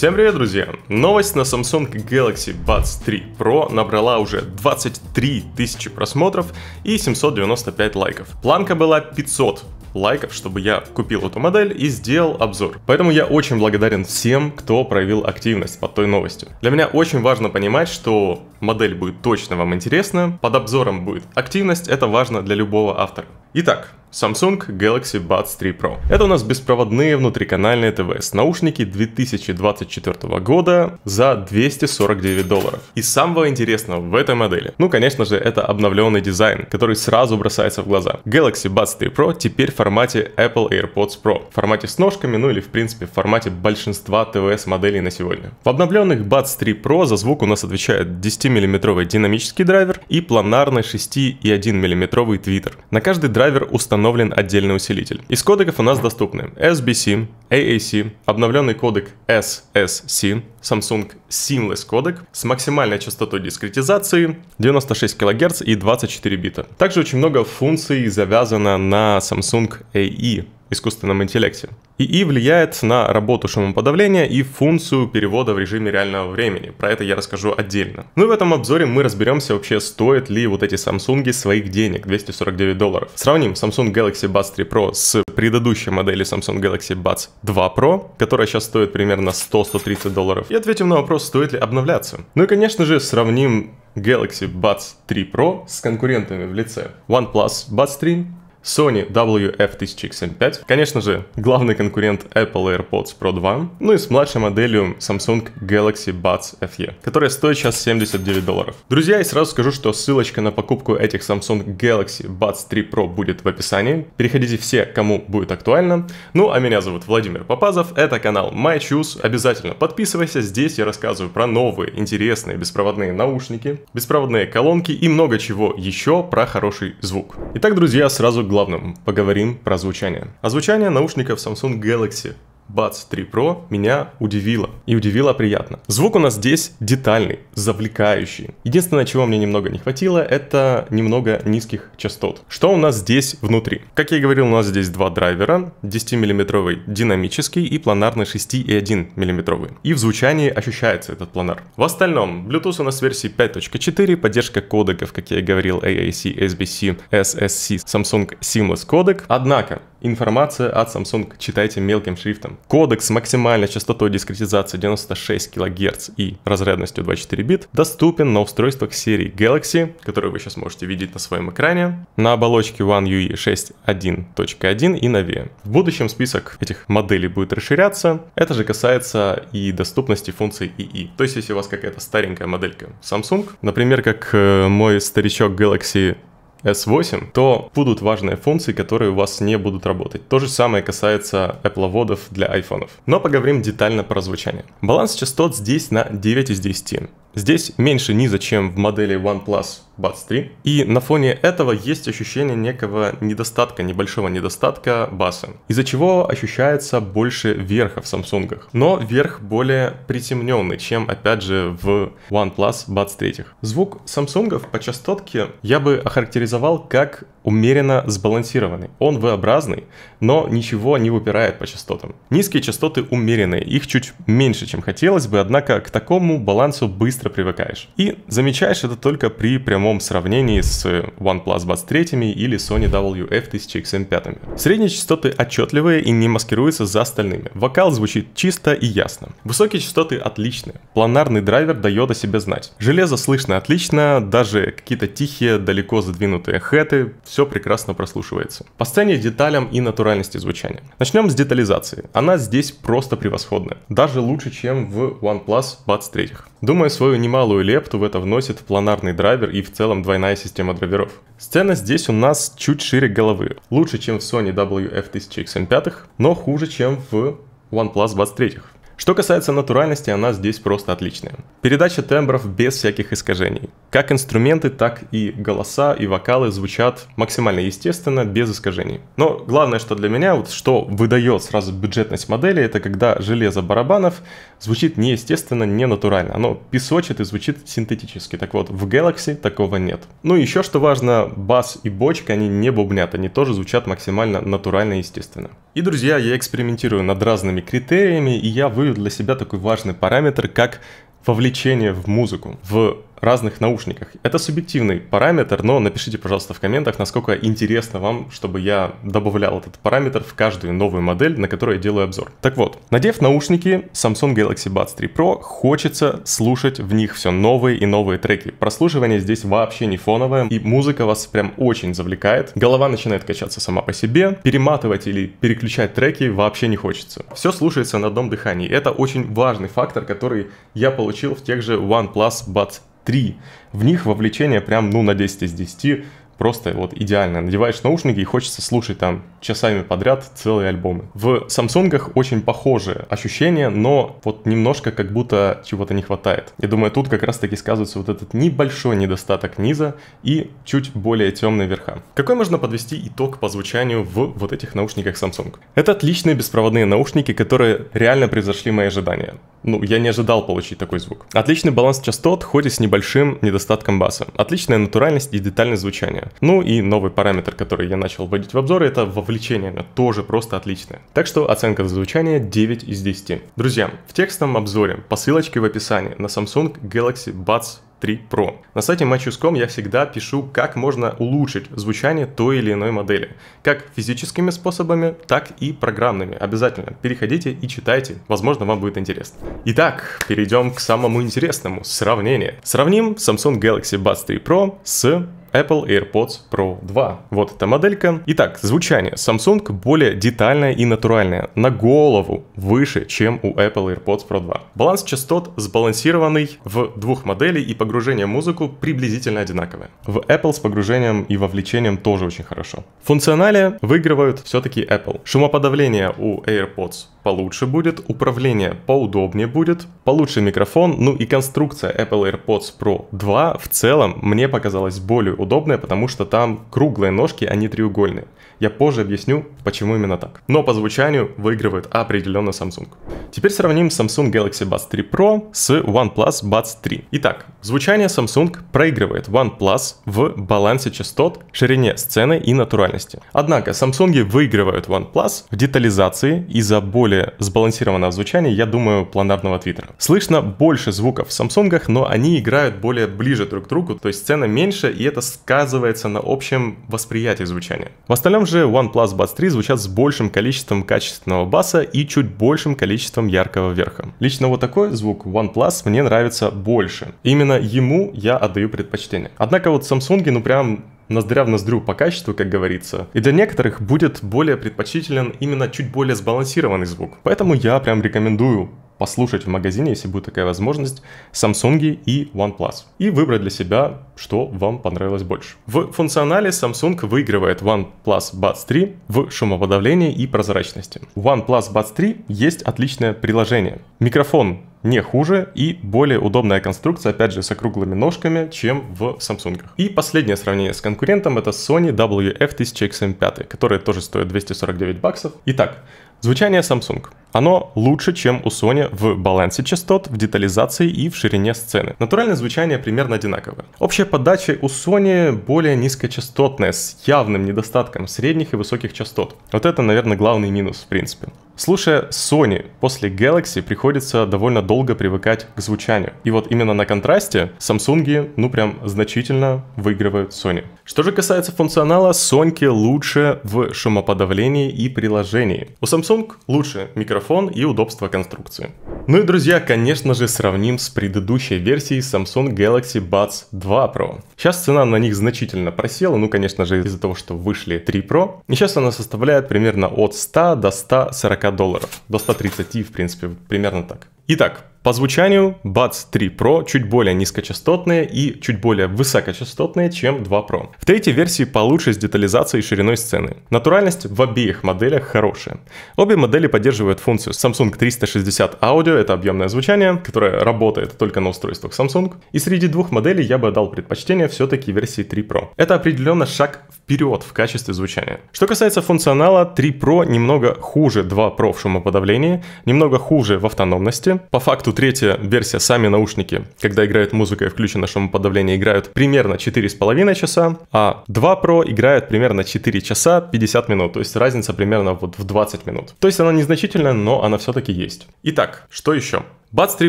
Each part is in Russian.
Всем привет, друзья! Новость на Samsung Galaxy Buds 3 Pro набрала уже 23 тысячи просмотров и 795 лайков. Планка была 500 лайков, чтобы я купил эту модель и сделал обзор. Поэтому я очень благодарен всем, кто проявил активность под той новостью. Для меня очень важно понимать, что модель будет точно вам интересна, под обзором будет активность, это важно для любого автора. Итак, Samsung Galaxy Buds 3 Pro. Это у нас беспроводные внутриканальные ТВС наушники 2024 года за 249 долларов. И самого интересного в этой модели, ну конечно же это обновленный дизайн, который сразу бросается в глаза. Galaxy Buds 3 Pro теперь в формате Apple AirPods Pro, в формате с ножками, ну или в принципе в формате большинства ТВС моделей на сегодня. В обновленных Buds 3 Pro за звук у нас отвечает 10 миллиметровый динамический драйвер и планарный 6,1 миллиметровый твиттер. На каждый драйвер установлен установлен отдельный усилитель. Из кодеков у нас доступны SBC, AAC, обновленный кодек SSC, Samsung Seamless Codec с максимальной частотой дискретизации 96 кГц и 24 бита. Также очень много функций завязано на Samsung AI e, искусственном интеллекте. ИИ e влияет на работу шумоподавления и функцию перевода в режиме реального времени. Про это я расскажу отдельно. Ну и в этом обзоре мы разберемся вообще, стоят ли вот эти Samsung своих денег, 249 долларов. Сравним Samsung Galaxy Buds 3 Pro с предыдущей модели Samsung Galaxy Buds 2 Pro, которая сейчас стоит примерно 100-130 долларов, и ответим на вопрос, стоит ли обновляться. Ну и, конечно же, сравним Galaxy Buds 3 Pro с конкурентами в лице OnePlus Buds 3, Sony WF-1000XM5, конечно же, главный конкурент Apple AirPods Pro 2, ну и с младшей моделью Samsung Galaxy Buds FE, которая стоит сейчас 79 долларов. Друзья, я сразу скажу, что ссылочка на покупку этих Samsung Galaxy Buds 3 Pro будет в описании. Переходите все, кому будет актуально. Ну, а меня зовут Владимир Попазов, это канал My MyChoose. Обязательно подписывайся, здесь я рассказываю про новые, интересные беспроводные наушники, беспроводные колонки и много чего еще про хороший звук. Итак, друзья, сразу главным. Поговорим про звучание. А звучание наушников Samsung Galaxy Buds 3 Pro меня удивило. И удивило приятно. Звук у нас здесь детальный, завлекающий. Единственное, чего мне немного не хватило, это немного низких частот. Что у нас здесь внутри? Как я и говорил, у нас здесь два драйвера. 10-миллиметровый динамический и планарный 6,1 миллиметровый И в звучании ощущается этот планар. В остальном, Bluetooth у нас версии 5.4, поддержка кодеков, как я и говорил, AAC, SBC, SSC, Samsung Seamless кодек. Однако, Информация от Samsung читайте мелким шрифтом. Кодекс с максимальной частотой дискретизации 96 кГц и разрядностью 24 бит доступен на устройствах серии Galaxy, которые вы сейчас можете видеть на своем экране, на оболочке One UI 6.1.1 e и новее. В будущем список этих моделей будет расширяться. Это же касается и доступности функций ИИ. То есть, если у вас какая-то старенькая моделька Samsung, например, как э, мой старичок Galaxy S8, то будут важные функции, которые у вас не будут работать. То же самое касается Apple-водов для iPhone. Но поговорим детально про звучание. Баланс частот здесь на 9 из 10. Здесь меньше низа, чем в модели OnePlus Buds 3. И на фоне этого есть ощущение некого недостатка, небольшого недостатка баса, из-за чего ощущается больше верха в Samsung. Но верх более притемненный, чем опять же в OnePlus Buds 3. Звук Samsung по частотке я бы охарактеризовал как умеренно сбалансированный. Он V-образный, но ничего не выпирает по частотам. Низкие частоты умеренные, их чуть меньше, чем хотелось бы, однако к такому балансу быстро быстро привыкаешь. И замечаешь это только при прямом сравнении с OnePlus Buds 3 или Sony WF-1000XM5. Средние частоты отчетливые и не маскируются за остальными. Вокал звучит чисто и ясно. Высокие частоты отличные. Планарный драйвер дает о себе знать. Железо слышно отлично, даже какие-то тихие, далеко задвинутые хэты, все прекрасно прослушивается. По сцене деталям и натуральности звучания. Начнем с детализации. Она здесь просто превосходная. Даже лучше, чем в OnePlus Buds 3. Думаю, свою свою немалую лепту в это вносит планарный драйвер и в целом двойная система драйверов. Сцена здесь у нас чуть шире головы. Лучше, чем в Sony WF-1000XM5, но хуже, чем в OnePlus 23. Что касается натуральности, она здесь просто отличная. Передача тембров без всяких искажений. Как инструменты, так и голоса и вокалы звучат максимально естественно, без искажений. Но главное, что для меня, вот что выдает сразу бюджетность модели, это когда железо барабанов звучит неестественно, не натурально. Оно песочит и звучит синтетически. Так вот, в Galaxy такого нет. Ну и еще что важно, бас и бочка, они не бубнят, они тоже звучат максимально натурально и естественно. И, друзья, я экспериментирую над разными критериями, и я вывел для себя такой важный параметр, как вовлечение в музыку, в разных наушниках. Это субъективный параметр, но напишите, пожалуйста, в комментах, насколько интересно вам, чтобы я добавлял этот параметр в каждую новую модель, на которую я делаю обзор. Так вот, надев наушники Samsung Galaxy Buds 3 Pro, хочется слушать в них все новые и новые треки. Прослушивание здесь вообще не фоновое, и музыка вас прям очень завлекает. Голова начинает качаться сама по себе, перематывать или переключать треки вообще не хочется. Все слушается на одном дыхании. Это очень важный фактор, который я получил в тех же OnePlus Buds три. В них вовлечение прям, ну, на 10 из 10 Просто вот идеально. Надеваешь наушники и хочется слушать там часами подряд целые альбомы. В Samsung очень похожее ощущение, но вот немножко как будто чего-то не хватает. Я думаю, тут как раз таки сказывается вот этот небольшой недостаток низа и чуть более темные верха. Какой можно подвести итог по звучанию в вот этих наушниках Samsung? Это отличные беспроводные наушники, которые реально превзошли мои ожидания. Ну, я не ожидал получить такой звук. Отличный баланс частот, хоть и с небольшим недостатком баса. Отличная натуральность и детальное звучание. Ну и новый параметр, который я начал вводить в обзор, это вовлечение, оно тоже просто отличное. Так что оценка за звучание 9 из 10. Друзья, в текстовом обзоре по ссылочке в описании на Samsung Galaxy Buds 3 Pro. На сайте Match.com я всегда пишу, как можно улучшить звучание той или иной модели. Как физическими способами, так и программными. Обязательно переходите и читайте, возможно вам будет интересно. Итак, перейдем к самому интересному, сравнение. Сравним Samsung Galaxy Buds 3 Pro с Apple AirPods Pro 2. Вот эта моделька. Итак, звучание. Samsung более детальное и натуральное, на голову выше, чем у Apple AirPods Pro 2. Баланс частот сбалансированный в двух моделей и погружение в музыку приблизительно одинаковое. В Apple с погружением и вовлечением тоже очень хорошо. В функционале выигрывают все-таки Apple. Шумоподавление у AirPods получше будет, управление поудобнее будет, получше микрофон, ну и конструкция Apple AirPods Pro 2 в целом мне показалась более удобная, потому что там круглые ножки, а не треугольные. Я позже объясню, почему именно так. Но по звучанию выигрывает определенно Samsung. Теперь сравним Samsung Galaxy Buds 3 Pro с OnePlus Buds 3. Итак, звучание Samsung проигрывает OnePlus в балансе частот, ширине сцены и натуральности. Однако Samsung выигрывают OnePlus в детализации из-за более сбалансированного звучания, я думаю, планарного твиттера. Слышно больше звуков в Samsung, но они играют более ближе друг к другу, то есть сцена меньше, и это сказывается на общем восприятии звучания. В остальном же OnePlus Buds 3 звучат с большим количеством качественного баса и чуть большим количеством яркого верха. Лично вот такой звук OnePlus мне нравится больше. Именно ему я отдаю предпочтение. Однако вот Samsung, ну прям ноздря в ноздрю по качеству, как говорится. И для некоторых будет более предпочтителен именно чуть более сбалансированный звук. Поэтому я прям рекомендую послушать в магазине, если будет такая возможность, Samsung и OnePlus. И выбрать для себя, что вам понравилось больше. В функционале Samsung выигрывает OnePlus Buds 3 в шумоподавлении и прозрачности. У OnePlus Buds 3 есть отличное приложение. Микрофон не хуже и более удобная конструкция, опять же, с округлыми ножками, чем в Samsung. И последнее сравнение с конкурентом это Sony WF-1000XM5, который тоже стоит 249 баксов. Итак, звучание Samsung. Оно лучше, чем у Sony в балансе частот, в детализации и в ширине сцены. Натуральное звучание примерно одинаковое. Общая подача у Sony более низкочастотная, с явным недостатком средних и высоких частот. Вот это, наверное, главный минус, в принципе. Слушая Sony после Galaxy приходится довольно долго привыкать к звучанию. И вот именно на контрасте Samsung, ну прям значительно выигрывают Sony. Что же касается функционала, Sony лучше в шумоподавлении и приложении. У Samsung лучше микрофон микрофон и удобство конструкции. Ну и, друзья, конечно же, сравним с предыдущей версией Samsung Galaxy Buds 2 Pro. Сейчас цена на них значительно просела, ну, конечно же, из-за того, что вышли 3 Pro. И сейчас она составляет примерно от 100 до 140 долларов. До 130, в принципе, примерно так. Итак, по звучанию Buds 3 Pro чуть более низкочастотные и чуть более высокочастотные, чем 2 Pro. В третьей версии получше с детализацией и шириной сцены. Натуральность в обеих моделях хорошая. Обе модели поддерживают функцию Samsung 360 Audio, это объемное звучание, которое работает только на устройствах Samsung. И среди двух моделей я бы дал предпочтение все-таки версии 3 Pro. Это определенно шаг вперед в качестве звучания. Что касается функционала, 3 Pro немного хуже 2 Pro в шумоподавлении, немного хуже в автономности. По факту факту третья версия сами наушники, когда играют музыка и включено шумоподавление, играют примерно 4,5 часа, а 2 Pro играют примерно 4 часа 50 минут, то есть разница примерно вот в 20 минут. То есть она незначительная, но она все-таки есть. Итак, что еще? Buds 3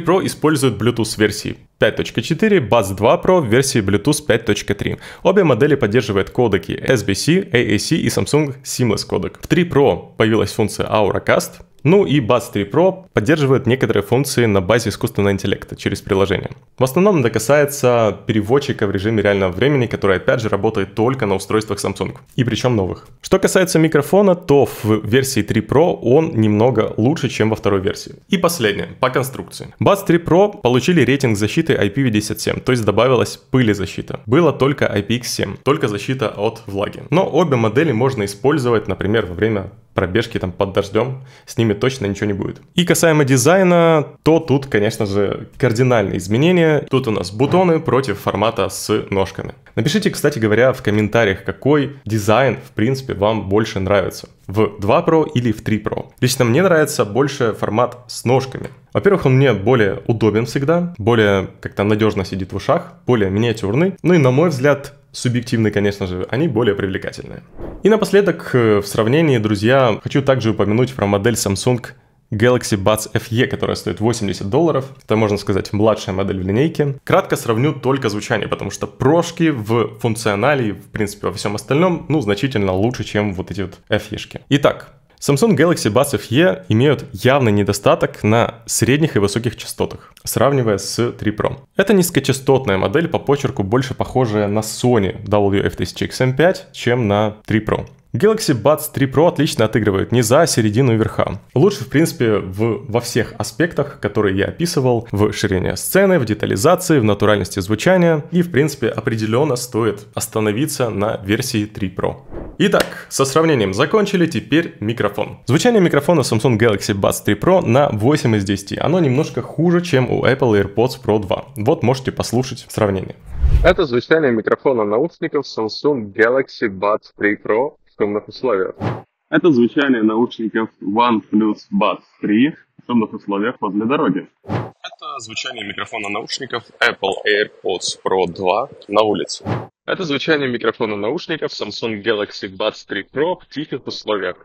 Pro использует Bluetooth версии 5.4, Buds 2 Pro в версии Bluetooth 5.3. Обе модели поддерживают кодеки SBC, AAC и Samsung Seamless кодек. В 3 Pro появилась функция AuraCast, ну и Bass 3 Pro поддерживает некоторые функции на базе искусственного интеллекта через приложение. В основном это касается переводчика в режиме реального времени, который опять же работает только на устройствах Samsung, и причем новых. Что касается микрофона, то в версии 3 Pro он немного лучше, чем во второй версии. И последнее, по конструкции. Buds 3 Pro получили рейтинг защиты IPv57, то есть добавилась пылезащита. Было только IPX7, только защита от влаги. Но обе модели можно использовать, например, во время пробежки там под дождем, с ними точно ничего не будет. И касаемо дизайна, то тут, конечно же, кардинальные изменения. Тут у нас бутоны против формата с ножками. Напишите, кстати говоря, в комментариях, какой дизайн, в принципе, вам больше нравится. В 2 Pro или в 3 Pro. Лично мне нравится больше формат с ножками. Во-первых, он мне более удобен всегда, более как-то надежно сидит в ушах, более миниатюрный. Ну и на мой взгляд, субъективны, конечно же, они более привлекательные. И напоследок, э, в сравнении, друзья, хочу также упомянуть про модель Samsung Galaxy Buds FE, которая стоит 80 долларов. Это, можно сказать, младшая модель в линейке. Кратко сравню только звучание, потому что прошки в функционале и, в принципе, во всем остальном, ну, значительно лучше, чем вот эти вот FE-шки. Итак, Samsung Galaxy Buds FE имеют явный недостаток на средних и высоких частотах, сравнивая с 3 Pro. Это низкочастотная модель по почерку больше похожая на Sony WF1000XM5, чем на 3 Pro. Galaxy Buds 3 Pro отлично отыгрывает за середину и верха. Лучше, в принципе, в, во всех аспектах, которые я описывал, в ширине сцены, в детализации, в натуральности звучания. И, в принципе, определенно стоит остановиться на версии 3 Pro. Итак, со сравнением закончили, теперь микрофон. Звучание микрофона Samsung Galaxy Buds 3 Pro на 8 из 10. Оно немножко хуже, чем у Apple AirPods Pro 2. Вот можете послушать сравнение. Это звучание микрофона наушников Samsung Galaxy Buds 3 Pro темных условиях. Это звучание наушников One Plus Buds 3 в темных условиях возле дороги. Это звучание микрофона наушников Apple AirPods Pro 2 на улице. Это звучание микрофона наушников Samsung Galaxy Buds 3 Pro в тихих условиях.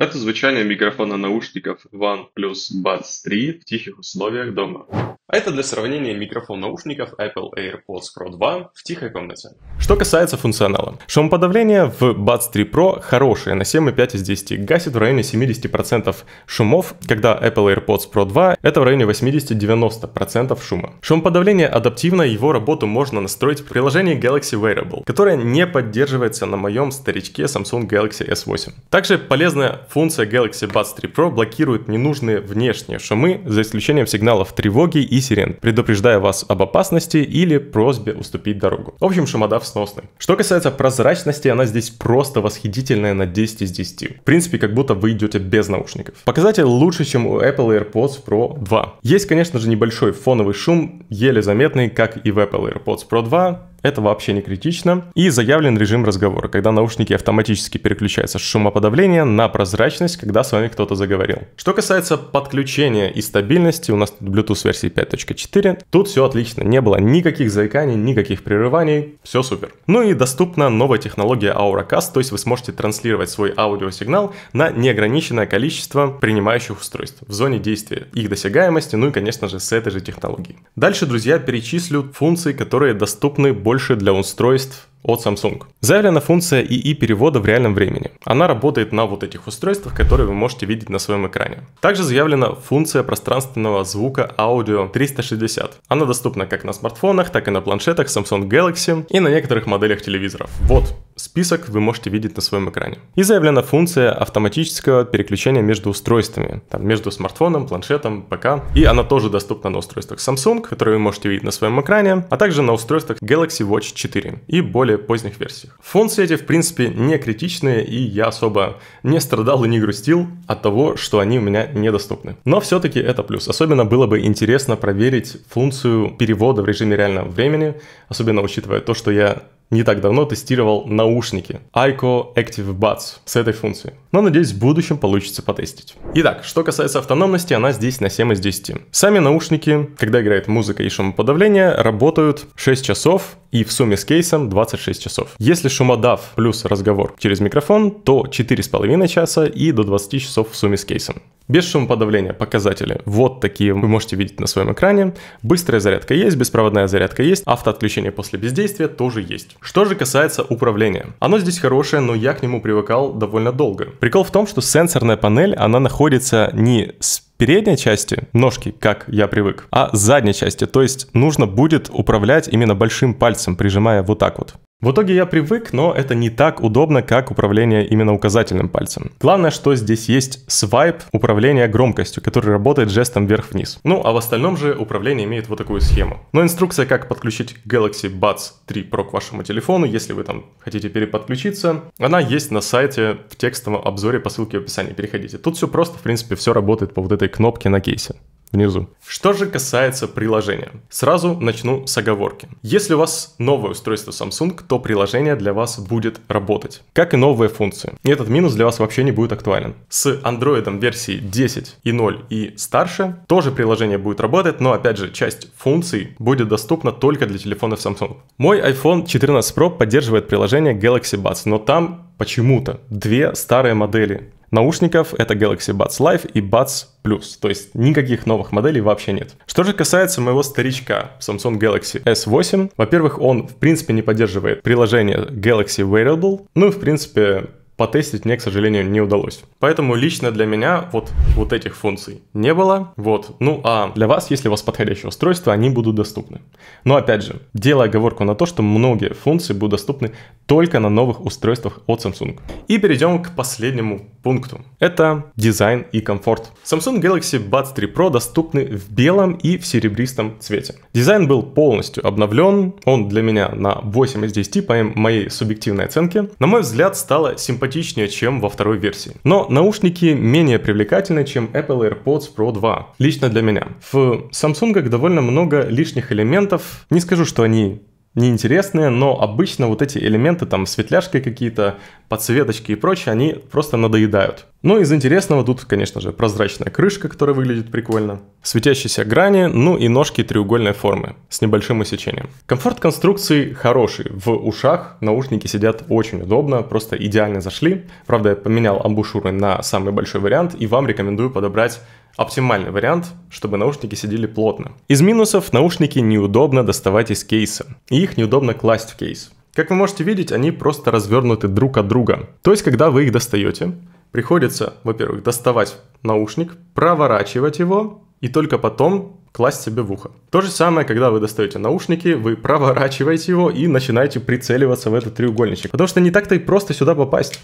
Это звучание микрофона наушников OnePlus Buds 3 в тихих условиях дома. А это для сравнения микрофон наушников Apple AirPods Pro 2 в тихой комнате. Что касается функционала. Шумоподавление в Buds 3 Pro хорошее, на 7,5 из 10. Гасит в районе 70% шумов, когда Apple AirPods Pro 2 это в районе 80-90% шума. Шумоподавление адаптивно, его работу можно настроить в приложении Galaxy Wearable, которое не поддерживается на моем старичке Samsung Galaxy S8. Также полезная функция Galaxy Buds 3 Pro блокирует ненужные внешние шумы, за исключением сигналов тревоги и сирен, предупреждая вас об опасности или просьбе уступить дорогу. В общем, шумодав сносный. Что касается прозрачности, она здесь просто восхитительная на 10 из 10. В принципе, как будто вы идете без наушников. Показатель лучше, чем у Apple AirPods Pro 2. Есть, конечно же, небольшой фоновый шум, еле заметный, как и в Apple AirPods Pro 2, это вообще не критично. И заявлен режим разговора, когда наушники автоматически переключаются с шумоподавления на прозрачность, когда с вами кто-то заговорил. Что касается подключения и стабильности, у нас тут Bluetooth версии 5.4. Тут все отлично, не было никаких заиканий, никаких прерываний, все супер. Ну и доступна новая технология AuraCast, то есть вы сможете транслировать свой аудиосигнал на неограниченное количество принимающих устройств в зоне действия, их досягаемости, ну и, конечно же, с этой же технологией. Дальше, друзья, перечислю функции, которые доступны больше больше для устройств от Samsung. Заявлена функция ИИ перевода в реальном времени. Она работает на вот этих устройствах, которые вы можете видеть на своем экране. Также заявлена функция пространственного звука аудио 360. Она доступна как на смартфонах, так и на планшетах Samsung Galaxy и на некоторых моделях телевизоров. Вот Список вы можете видеть на своем экране. И заявлена функция автоматического переключения между устройствами, там, между смартфоном, планшетом, ПК. И она тоже доступна на устройствах Samsung, которые вы можете видеть на своем экране, а также на устройствах Galaxy Watch 4 и более поздних версиях. Функции эти, в принципе, не критичные, и я особо не страдал и не грустил от того, что они у меня недоступны. Но все-таки это плюс. Особенно было бы интересно проверить функцию перевода в режиме реального времени, особенно учитывая то, что я не так давно тестировал наушники Aiko Active Buds с этой функцией. Но надеюсь в будущем получится потестить. Итак, что касается автономности, она здесь на 7 из 10. Сами наушники, когда играет музыка и шумоподавление, работают 6 часов и в сумме с кейсом 26 часов. Если шумодав плюс разговор через микрофон, то 4,5 часа и до 20 часов в сумме с кейсом. Без шумоподавления показатели вот такие вы можете видеть на своем экране. Быстрая зарядка есть, беспроводная зарядка есть, автоотключение после бездействия тоже есть. Что же касается управления. Оно здесь хорошее, но я к нему привыкал довольно долго. Прикол в том, что сенсорная панель, она находится не с передней части ножки, как я привык, а задней части. То есть нужно будет управлять именно большим пальцем, прижимая вот так вот. В итоге я привык, но это не так удобно, как управление именно указательным пальцем. Главное, что здесь есть свайп управления громкостью, который работает жестом вверх-вниз. Ну, а в остальном же управление имеет вот такую схему. Но инструкция, как подключить Galaxy Buds 3 Pro к вашему телефону, если вы там хотите переподключиться, она есть на сайте в текстовом обзоре по ссылке в описании. Переходите. Тут все просто, в принципе, все работает по вот этой кнопке на кейсе внизу. Что же касается приложения. Сразу начну с оговорки. Если у вас новое устройство Samsung, то приложение для вас будет работать, как и новые функции. И этот минус для вас вообще не будет актуален. С Android версии 10 и 0 и старше тоже приложение будет работать, но опять же часть функций будет доступна только для телефонов Samsung. Мой iPhone 14 Pro поддерживает приложение Galaxy Buds, но там почему-то две старые модели наушников это Galaxy Buds Live и Buds Plus, то есть никаких новых моделей вообще нет. Что же касается моего старичка Samsung Galaxy S8, во-первых, он в принципе не поддерживает приложение Galaxy Wearable, ну и в принципе потестить мне, к сожалению, не удалось. Поэтому лично для меня вот, вот этих функций не было. Вот. Ну а для вас, если у вас подходящее устройство, они будут доступны. Но опять же, делая оговорку на то, что многие функции будут доступны только на новых устройствах от Samsung. И перейдем к последнему пункту. Это дизайн и комфорт. Samsung Galaxy Buds 3 Pro доступны в белом и в серебристом цвете. Дизайн был полностью обновлен, он для меня на 8 из 10 по моей субъективной оценке. На мой взгляд, стало симпатично симпатичнее, чем во второй версии. Но наушники менее привлекательны, чем Apple AirPods Pro 2, лично для меня. В Samsung довольно много лишних элементов, не скажу, что они неинтересные, но обычно вот эти элементы, там светляшки какие-то, подсветочки и прочее, они просто надоедают. Ну из интересного тут, конечно же, прозрачная крышка, которая выглядит прикольно, светящиеся грани, ну и ножки треугольной формы с небольшим иссечением. Комфорт конструкции хороший, в ушах наушники сидят очень удобно, просто идеально зашли. Правда, я поменял амбушюры на самый большой вариант и вам рекомендую подобрать Оптимальный вариант, чтобы наушники сидели плотно. Из минусов наушники неудобно доставать из кейса, и их неудобно класть в кейс. Как вы можете видеть, они просто развернуты друг от друга. То есть, когда вы их достаете, приходится, во-первых, доставать наушник, проворачивать его и только потом класть себе в ухо. То же самое, когда вы достаете наушники, вы проворачиваете его и начинаете прицеливаться в этот треугольничек. Потому что не так-то и просто сюда попасть.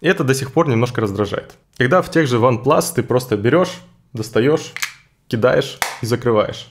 И это до сих пор немножко раздражает. Когда в тех же OnePlus ты просто берешь, достаешь, кидаешь и закрываешь.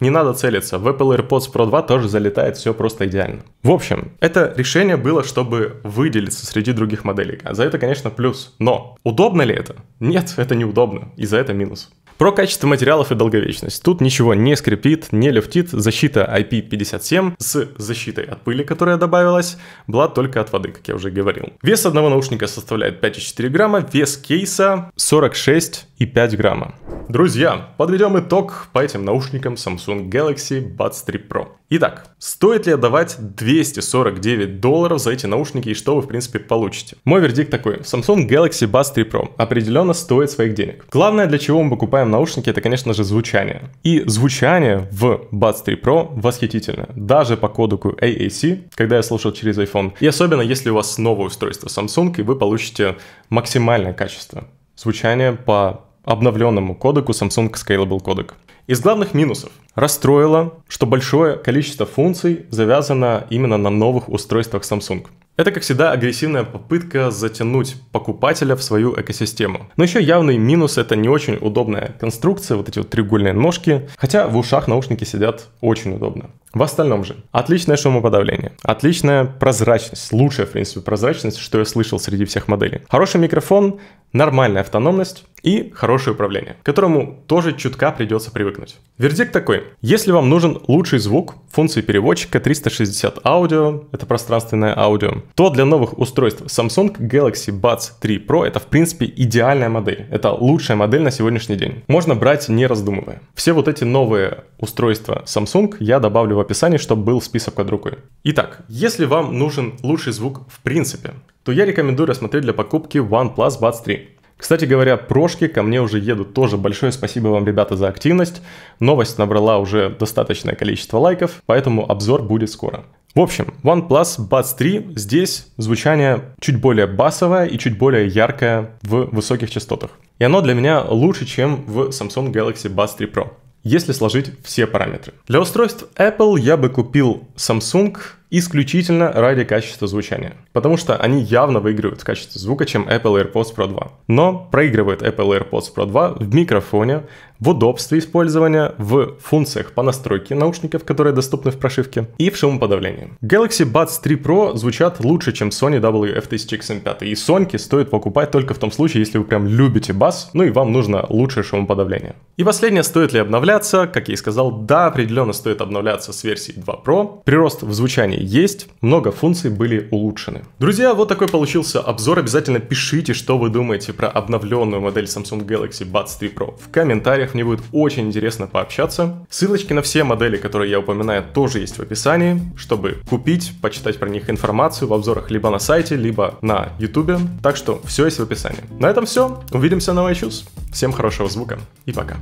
Не надо целиться. В Apple AirPods Pro 2 тоже залетает все просто идеально. В общем, это решение было, чтобы выделиться среди других моделей. А за это, конечно, плюс. Но удобно ли это? Нет, это неудобно. И за это минус. Про качество материалов и долговечность. Тут ничего не скрипит, не люфтит. Защита IP57 с защитой от пыли, которая добавилась, была только от воды, как я уже говорил. Вес одного наушника составляет 5,4 грамма, вес кейса 46,5 грамма. Друзья, подведем итог по этим наушникам Samsung Galaxy Buds 3 Pro. Итак, стоит ли отдавать 249 долларов за эти наушники и что вы, в принципе, получите? Мой вердикт такой. Samsung Galaxy Buds 3 Pro определенно стоит своих денег. Главное, для чего мы покупаем наушники, это, конечно же, звучание. И звучание в Buds 3 Pro восхитительное, Даже по кодеку AAC, когда я слушал через iPhone. И особенно, если у вас новое устройство Samsung, и вы получите максимальное качество звучания по обновленному кодеку Samsung Scalable Codec. Из главных минусов расстроило, что большое количество функций завязано именно на новых устройствах Samsung. Это, как всегда, агрессивная попытка затянуть покупателя в свою экосистему. Но еще явный минус — это не очень удобная конструкция, вот эти вот треугольные ножки, хотя в ушах наушники сидят очень удобно. В остальном же, отличное шумоподавление, отличная прозрачность, лучшая, в принципе, прозрачность, что я слышал среди всех моделей. Хороший микрофон, нормальная автономность и хорошее управление, к которому тоже чутка придется привыкнуть. Вердикт такой. Если вам нужен лучший звук функции переводчика 360 аудио, это пространственное аудио, то для новых устройств Samsung Galaxy Buds 3 Pro это в принципе идеальная модель. Это лучшая модель на сегодняшний день. Можно брать не раздумывая. Все вот эти новые устройства Samsung я добавлю в в описании, чтобы был список под рукой. Итак, если вам нужен лучший звук в принципе, то я рекомендую рассмотреть для покупки OnePlus Buds 3. Кстати говоря, прошки ко мне уже едут тоже. Большое спасибо вам, ребята, за активность. Новость набрала уже достаточное количество лайков, поэтому обзор будет скоро. В общем, OnePlus Buds 3 здесь звучание чуть более басовое и чуть более яркое в высоких частотах. И оно для меня лучше, чем в Samsung Galaxy Buds 3 Pro если сложить все параметры. Для устройств Apple я бы купил Samsung исключительно ради качества звучания. Потому что они явно выигрывают в качестве звука, чем Apple AirPods Pro 2. Но проигрывает Apple AirPods Pro 2 в микрофоне, в удобстве использования, в функциях по настройке наушников, которые доступны в прошивке, и в шумоподавлении. Galaxy Buds 3 Pro звучат лучше, чем Sony WF-1000XM5, и Sony стоит покупать только в том случае, если вы прям любите бас, ну и вам нужно лучшее шумоподавление. И последнее, стоит ли обновляться? Как я и сказал, да, определенно стоит обновляться с версии 2 Pro. Прирост в звучании есть, много функций были улучшены. Друзья, вот такой получился обзор. Обязательно пишите, что вы думаете про обновленную модель Samsung Galaxy Buds 3 Pro. В комментариях мне будет очень интересно пообщаться. Ссылочки на все модели, которые я упоминаю, тоже есть в описании, чтобы купить, почитать про них информацию в обзорах либо на сайте, либо на YouTube. Так что все есть в описании. На этом все. Увидимся на iTunes. Всем хорошего звука и пока.